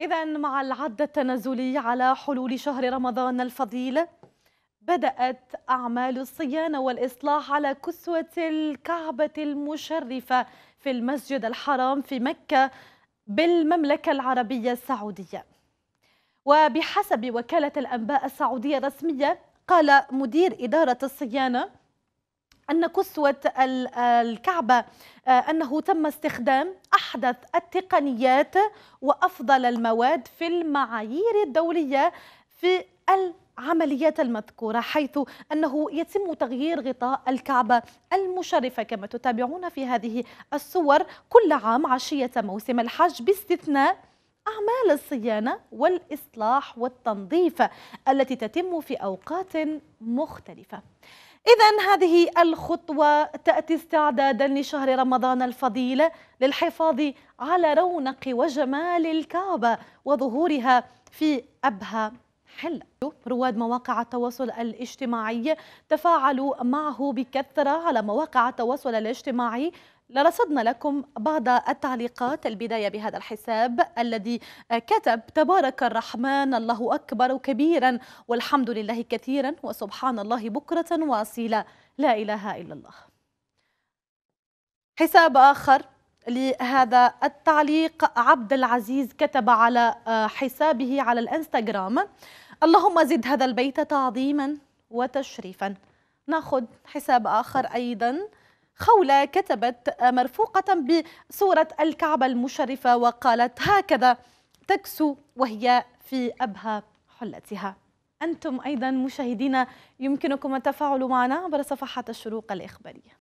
إذا مع العد التنازلي على حلول شهر رمضان الفضيل بدأت أعمال الصيانة والإصلاح على كسوة الكعبة المشرفة في المسجد الحرام في مكة بالمملكة العربية السعودية وبحسب وكالة الأنباء السعودية الرسمية قال مدير إدارة الصيانة أن كسوة الكعبة آه، أنه تم استخدام أحدث التقنيات وأفضل المواد في المعايير الدولية في العمليات المذكورة حيث أنه يتم تغيير غطاء الكعبة المشرفة كما تتابعون في هذه الصور كل عام عشية موسم الحج باستثناء أعمال الصيانة والإصلاح والتنظيف التي تتم في أوقات مختلفة إذا هذه الخطوة تأتي استعدادا لشهر رمضان الفضيل للحفاظ على رونق وجمال الكعبة وظهورها في أبهى حل رواد مواقع التواصل الاجتماعي تفاعلوا معه بكثرة على مواقع التواصل الاجتماعي لرصدنا لكم بعض التعليقات البداية بهذا الحساب الذي كتب تبارك الرحمن الله أكبر كبيرا والحمد لله كثيرا وسبحان الله بكرة واصيلا لا إله إلا الله حساب آخر لهذا التعليق عبد العزيز كتب على آه، حسابه على الانستغرام اللهم زد هذا البيت تعظيما وتشريفا ناخذ حساب اخر ايضا خولة كتبت مرفوقة بصورة الكعبة المشرفة وقالت هكذا تكسو وهي في أبهى حلتها أنتم أيضا مشاهدينا يمكنكم التفاعل معنا عبر صفحات الشروق الإخبارية